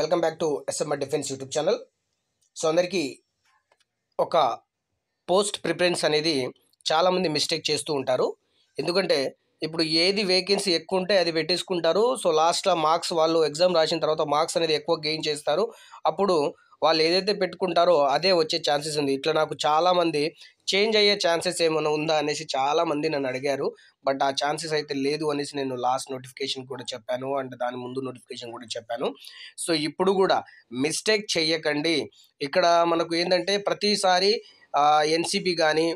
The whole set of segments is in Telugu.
welcome back to SMR defence YouTube channel so అందరికీ ఒక పోస్ట్ ప్రిఫరెన్స్ అనేది చాలామంది మిస్టేక్ చేస్తూ ఉంటారు ఎందుకంటే ఇప్పుడు ఏది వేకెన్సీ ఎక్కువ ఉంటే అది పెట్టేసుకుంటారు సో లాస్ట్లో మార్క్స్ వాళ్ళు ఎగ్జామ్ రాసిన తర్వాత మార్క్స్ అనేది ఎక్కువ గెయిన్ చేస్తారు అప్పుడు వాళ్ళు ఏదైతే పెట్టుకుంటారో అదే వచ్చే ఛాన్సెస్ ఉంది ఇట్లా నాకు చాలామంది చేంజ్ అయ్యే ఛాన్సెస్ ఏమైనా ఉందా అనేసి చాలామంది నన్ను అడిగారు బట్ ఆ ఛాన్సెస్ అయితే లేదు అనేసి నేను లాస్ట్ నోటిఫికేషన్ కూడా చెప్పాను అండ్ దాని ముందు నోటిఫికేషన్ కూడా చెప్పాను సో ఇప్పుడు కూడా మిస్టేక్ చేయకండి ఇక్కడ మనకు ఏంటంటే ప్రతిసారి ఎన్సిపి కానీ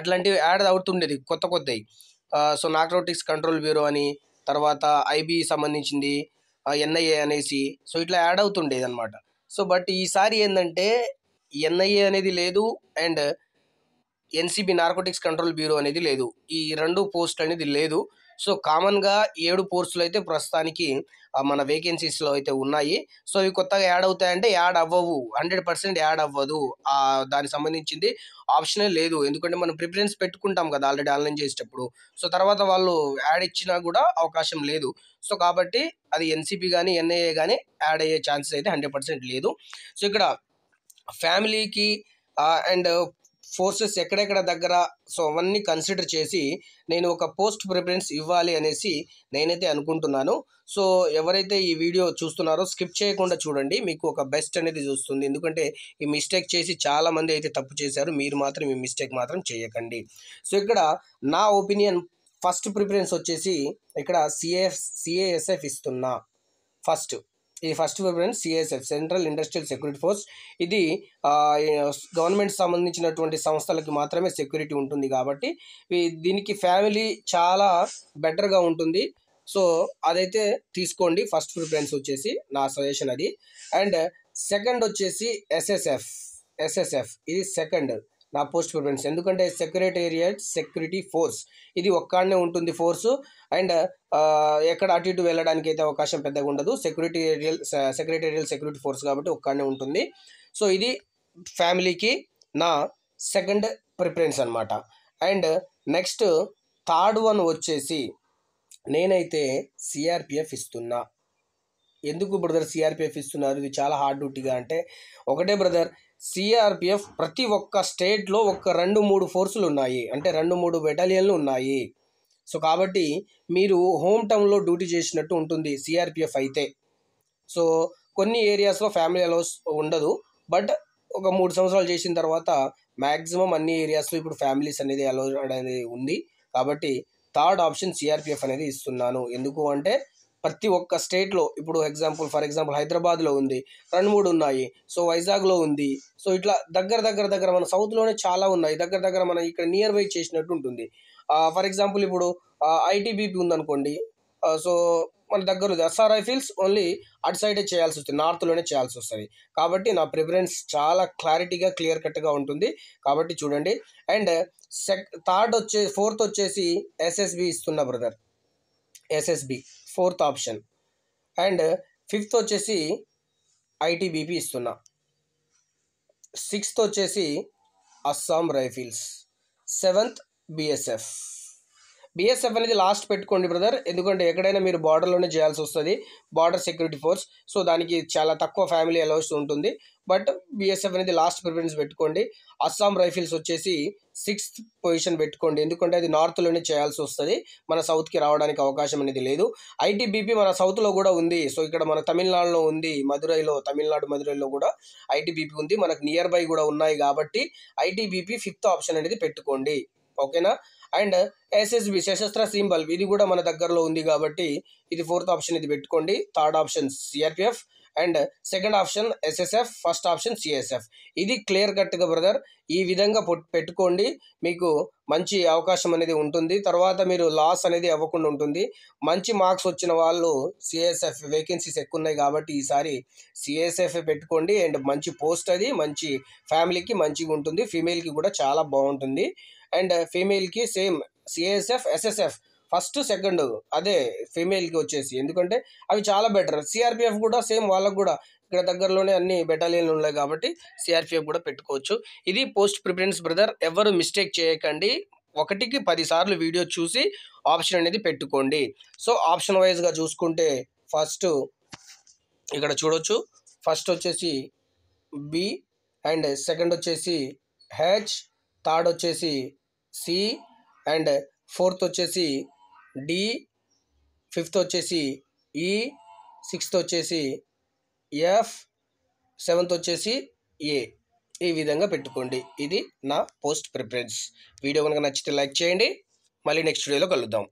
అట్లాంటివి యాడ్ అవుతుండేది కొత్త కొత్తవి సో నాక్రోటిక్స్ కంట్రోల్ బ్యూరో అని తర్వాత ఐబీ సంబంధించింది ఎన్ఐఏ అనేసి సో ఇట్లా యాడ్ అవుతుండేది అనమాట సో బట్ ఈసారి ఏంటంటే ఎన్ఐఏ అనేది లేదు and NCB narcotics control bureau అనేది లేదు ఈ రెండు పోస్ట్ అనేది లేదు సో కామన్గా ఏడు పోస్టులు అయితే ప్రస్తుతానికి మన వేకెన్సీస్లో అయితే ఉన్నాయి సో ఇవి కొత్తగా యాడ్ అవుతాయంటే యాడ్ అవ్వవు హండ్రెడ్ పర్సెంట్ యాడ్ అవ్వదు దానికి సంబంధించింది ఆప్షనే లేదు ఎందుకంటే మనం ప్రిఫరెన్స్ పెట్టుకుంటాం కదా ఆల్రెడీ ఆన్లైన్ చేసేటప్పుడు సో తర్వాత వాళ్ళు యాడ్ ఇచ్చినా కూడా అవకాశం లేదు సో కాబట్టి అది ఎన్సీపీ కానీ ఎన్ఐఏ కానీ యాడ్ అయ్యే ఛాన్సెస్ అయితే హండ్రెడ్ పర్సెంట్ లేదు సో ఇక్కడ ఫ్యామిలీకి అండ్ ఫోర్సెస్ ఎక్కడెక్కడ దగ్గర సో అవన్నీ కన్సిడర్ చేసి నేను ఒక పోస్ట్ ప్రిఫరెన్స్ ఇవ్వాలి అనేసి నేనైతే అనుకుంటున్నాను సో ఎవరైతే ఈ వీడియో చూస్తున్నారో స్కిప్ చేయకుండా చూడండి మీకు ఒక బెస్ట్ అనేది చూస్తుంది ఎందుకంటే ఈ మిస్టేక్ చేసి చాలామంది అయితే తప్పు చేశారు మీరు మాత్రం ఈ మిస్టేక్ మాత్రం చేయకండి సో ఇక్కడ నా ఒపీనియన్ ఫస్ట్ ప్రిఫరెన్స్ వచ్చేసి ఇక్కడ సిఏఎఫ్ సిఏఎస్ఎఫ్ ఇస్తున్నా ఫస్ట్ ఇది first preference CSF central industrial security force ఇది గవర్నమెంట్ సంబంధించినటువంటి సంస్థలకి మాత్రమే సెక్యూరిటీ ఉంటుంది కాబట్టి దీనికి ఫ్యామిలీ చాలా బెటర్గా ఉంటుంది సో అదైతే తీసుకోండి ఫస్ట్ ప్రిఫరెన్స్ వచ్చేసి నా సజెషన్ అది అండ్ సెకండ్ వచ్చేసి ఎస్ఎస్ఎఫ్ ఎస్ఎస్ఎఫ్ ఇది సెకండ్ నా పోస్ట్ ఫర్ ఫ్రెండ్స్ ఎందుకంటే సెక్రటేరియట్ సెక్యూరిటీ ఫోర్స్ ఇది ఒక్కడనే ఉంటుంది ఫోర్సు అండ్ ఎక్కడ అటు ఇటు వెళ్ళడానికి అయితే అవకాశం పెద్దగా ఉండదు సెక్యూరిటేరియల్ సెక్రటేరియల్ సెక్యూరిటీ ఫోర్స్ కాబట్టి ఒక్కడనే ఉంటుంది సో ఇది ఫ్యామిలీకి నా సెకండ్ ప్రిఫరెన్స్ అనమాట అండ్ నెక్స్ట్ థర్డ్ వన్ వచ్చేసి నేనైతే సిఆర్పిఎఫ్ ఇస్తున్నా ఎందుకు బ్రదర్ సిఆర్పిఎఫ్ ఇస్తున్నారు ఇది చాలా హార్డ్ డ్యూటీగా అంటే ఒకటే బ్రదర్ సిఆర్పిఎఫ్ ప్రతి ఒక్క స్టేట్లో ఒక రెండు మూడు ఫోర్సులు ఉన్నాయి అంటే రెండు మూడు బెటాలియన్లు ఉన్నాయి సో కాబట్టి మీరు హోమ్ టౌన్లో డ్యూటీ చేసినట్టు ఉంటుంది సిఆర్పిఎఫ్ అయితే సో కొన్ని ఏరియాస్లో ఫ్యామిలీ అలౌస్ ఉండదు బట్ ఒక మూడు సంవత్సరాలు చేసిన తర్వాత మ్యాక్సిమం అన్ని ఏరియాస్లో ఇప్పుడు ఫ్యామిలీస్ అనేది అలౌ అనేది ఉంది కాబట్టి థర్డ్ ఆప్షన్ సిఆర్పిఎఫ్ అనేది ఇస్తున్నాను ఎందుకు అంటే ప్రతి ఒక్క స్టేట్లో ఇప్పుడు ఎగ్జాంపుల్ ఫర్ ఎగ్జాంపుల్ హైదరాబాద్లో ఉంది రెండు మూడు ఉన్నాయి సో వైజాగ్లో ఉంది సో ఇట్లా దగ్గర దగ్గర దగ్గర మన సౌత్లోనే చాలా ఉన్నాయి దగ్గర దగ్గర మనం ఇక్కడ నియర్ బై చేసినట్టు ఉంటుంది ఫర్ ఎగ్జాంపుల్ ఇప్పుడు ఐటీబీపీ ఉందనుకోండి సో మన దగ్గర ఉంది ఎస్ఆర్ ఫీల్స్ ఓన్లీ అటు సైడే చేయాల్సి వస్తుంది నార్త్లోనే చేయాల్సి వస్తుంది కాబట్టి నా ప్రిఫరెన్స్ చాలా క్లారిటీగా క్లియర్ కట్గా ఉంటుంది కాబట్టి చూడండి అండ్ సెక్ థర్డ్ వచ్చే ఫోర్త్ వచ్చేసి ఎస్ఎస్బి ఇస్తున్నా brother SSB fourth option and fifth వచ్చేసి ఐటీబీపీ ఇస్తున్నా సిక్స్త్ వచ్చేసి Assam rifles seventh BSF BSF అనేది లాస్ట్ పెట్టుకోండి బ్రదర్ ఎందుకంటే ఎక్కడైనా మీరు బార్డర్లోనే చేయాల్సి వస్తుంది బార్డర్ సెక్యూరిటీ ఫోర్స్ సో దానికి చాలా తక్కువ ఫ్యామిలీ అలౌస్ ఉంటుంది బట్ బిఎస్ఎఫ్ అనేది లాస్ట్ ప్రిఫరెన్స్ పెట్టుకోండి అస్సాం రైఫిల్స్ వచ్చేసి సిక్స్త్ పొజిషన్ పెట్టుకోండి ఎందుకంటే అది నార్త్లోనే చేయాల్సి వస్తుంది మన సౌత్కి రావడానికి అవకాశం అనేది లేదు ఐటీబీపీ మన సౌత్లో కూడా ఉంది సో ఇక్కడ మన తమిళనాడులో ఉంది మదురైలో తమిళనాడు మదురైలో కూడా ఐటీబీపీ ఉంది మనకు నియర్ బై కూడా ఉన్నాయి కాబట్టి ఐటీబీపీ ఫిఫ్త్ ఆప్షన్ అనేది పెట్టుకోండి ఓకేనా అండ్ ఎస్ఎస్బి సశస్త్ర సింబల్ ఇది కూడా మన దగ్గరలో ఉంది కాబట్టి ఇది ఫోర్త్ ఆప్షన్ ఇది పెట్టుకోండి third option CRPF and second option SSF first option CSF ఇది క్లియర్ కట్గా బ్రదర్ ఈ విధంగా పెట్టుకోండి మీకు మంచి అవకాశం అనేది ఉంటుంది తర్వాత మీరు లాస్ అనేది అవ్వకుండా ఉంటుంది మంచి మార్క్స్ వచ్చిన వాళ్ళు సిఎస్ఎఫ్ వేకెన్సీస్ ఎక్కువ ఉన్నాయి కాబట్టి ఈసారి సిఎస్ఎఫ్ పెట్టుకోండి అండ్ మంచి పోస్ట్ అది మంచి ఫ్యామిలీకి మంచిగా ఉంటుంది ఫీమేల్కి కూడా చాలా బాగుంటుంది అండ్ ఫీమేల్కి same CSF SSF first second అదే ఫీమేల్కి వచ్చేసి ఎందుకంటే అవి చాలా బెటర్ సిఆర్పిఎఫ్ కూడా సేమ్ వాళ్ళకు కూడా ఇక్కడ దగ్గరలోనే అన్ని బెటాలియన్లు ఉన్నాయి కాబట్టి సిఆర్పిఎఫ్ కూడా పెట్టుకోవచ్చు ఇది పోస్ట్ ప్రిఫరెన్స్ బ్రదర్ ఎవరు మిస్టేక్ చేయకండి ఒకటికి పదిసార్లు వీడియో చూసి ఆప్షన్ అనేది పెట్టుకోండి సో ఆప్షన్ వైజ్గా చూసుకుంటే ఫస్ట్ ఇక్కడ చూడొచ్చు ఫస్ట్ వచ్చేసి బి అండ్ సెకండ్ వచ్చేసి హెచ్ థర్డ్ వచ్చేసి సి అండ్ ఫోర్త్ వచ్చేసి డి ఫిఫ్త్ వచ్చేసి ఈ సిక్స్త్ వచ్చేసి ఎఫ్ సెవెంత్ వచ్చేసి ఏ ఈ విధంగా పెట్టుకోండి ఇది నా పోస్ట్ ప్రిఫరెన్స్ వీడియో కనుక నచ్చితే లైక్ చేయండి మళ్ళీ నెక్స్ట్ వీడియోలో కలుద్దాం